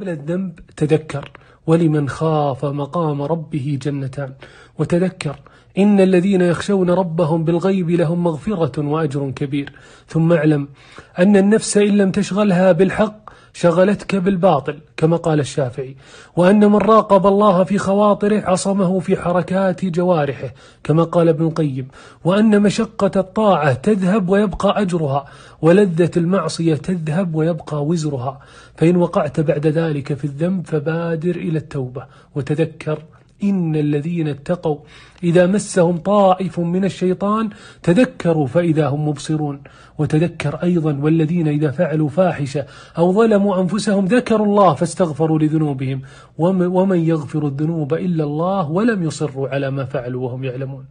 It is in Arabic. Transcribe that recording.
قبل الذنب تذكر ولمن خاف مقام ربه جنتان وتذكر إن الذين يخشون ربهم بالغيب لهم مغفرة وأجر كبير ثم اعلم أن النفس إن لم تشغلها بالحق شغلتك بالباطل كما قال الشافعي وأن من راقب الله في خواطره عصمه في حركات جوارحه كما قال ابن القيم وأن مشقة الطاعة تذهب ويبقى أجرها ولذة المعصية تذهب ويبقى وزرها فإن وقعت بعد ذلك في الذنب فبادر إلى التوبة وتذكر إن الذين اتقوا إذا مسهم طائف من الشيطان تذكروا فإذا هم مبصرون وتذكر أيضا والذين إذا فعلوا فاحشة أو ظلموا أنفسهم ذكروا الله فاستغفروا لذنوبهم ومن يغفر الذنوب إلا الله ولم يصروا على ما فعلوا وهم يعلمون